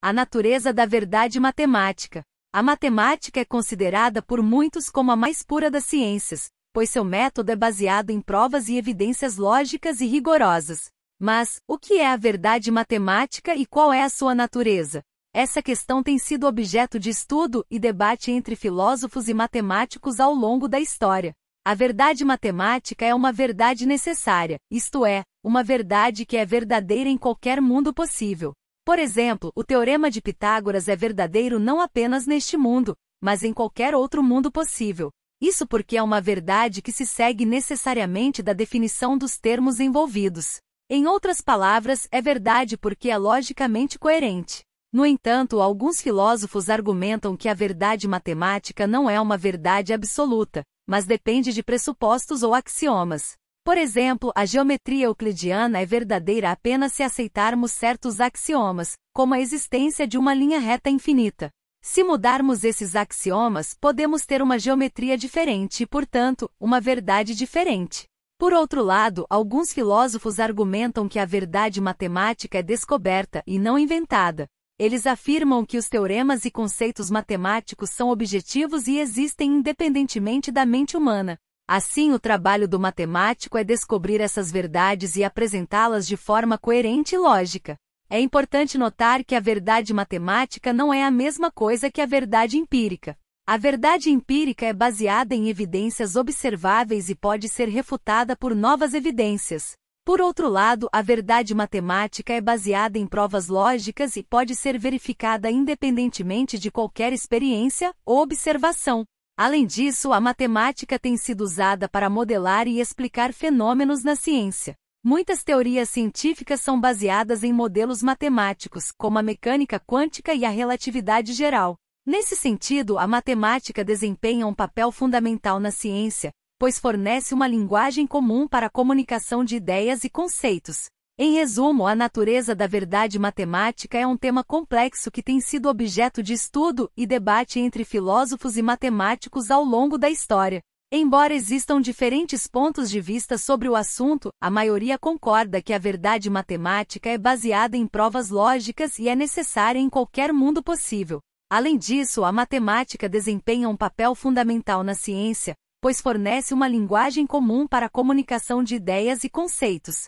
A natureza da verdade matemática. A matemática é considerada por muitos como a mais pura das ciências, pois seu método é baseado em provas e evidências lógicas e rigorosas. Mas, o que é a verdade matemática e qual é a sua natureza? Essa questão tem sido objeto de estudo e debate entre filósofos e matemáticos ao longo da história. A verdade matemática é uma verdade necessária, isto é, uma verdade que é verdadeira em qualquer mundo possível. Por exemplo, o teorema de Pitágoras é verdadeiro não apenas neste mundo, mas em qualquer outro mundo possível. Isso porque é uma verdade que se segue necessariamente da definição dos termos envolvidos. Em outras palavras, é verdade porque é logicamente coerente. No entanto, alguns filósofos argumentam que a verdade matemática não é uma verdade absoluta, mas depende de pressupostos ou axiomas. Por exemplo, a geometria euclidiana é verdadeira apenas se aceitarmos certos axiomas, como a existência de uma linha reta infinita. Se mudarmos esses axiomas, podemos ter uma geometria diferente e, portanto, uma verdade diferente. Por outro lado, alguns filósofos argumentam que a verdade matemática é descoberta e não inventada. Eles afirmam que os teoremas e conceitos matemáticos são objetivos e existem independentemente da mente humana. Assim, o trabalho do matemático é descobrir essas verdades e apresentá-las de forma coerente e lógica. É importante notar que a verdade matemática não é a mesma coisa que a verdade empírica. A verdade empírica é baseada em evidências observáveis e pode ser refutada por novas evidências. Por outro lado, a verdade matemática é baseada em provas lógicas e pode ser verificada independentemente de qualquer experiência ou observação. Além disso, a matemática tem sido usada para modelar e explicar fenômenos na ciência. Muitas teorias científicas são baseadas em modelos matemáticos, como a mecânica quântica e a relatividade geral. Nesse sentido, a matemática desempenha um papel fundamental na ciência, pois fornece uma linguagem comum para a comunicação de ideias e conceitos. Em resumo, a natureza da verdade matemática é um tema complexo que tem sido objeto de estudo e debate entre filósofos e matemáticos ao longo da história. Embora existam diferentes pontos de vista sobre o assunto, a maioria concorda que a verdade matemática é baseada em provas lógicas e é necessária em qualquer mundo possível. Além disso, a matemática desempenha um papel fundamental na ciência, pois fornece uma linguagem comum para a comunicação de ideias e conceitos.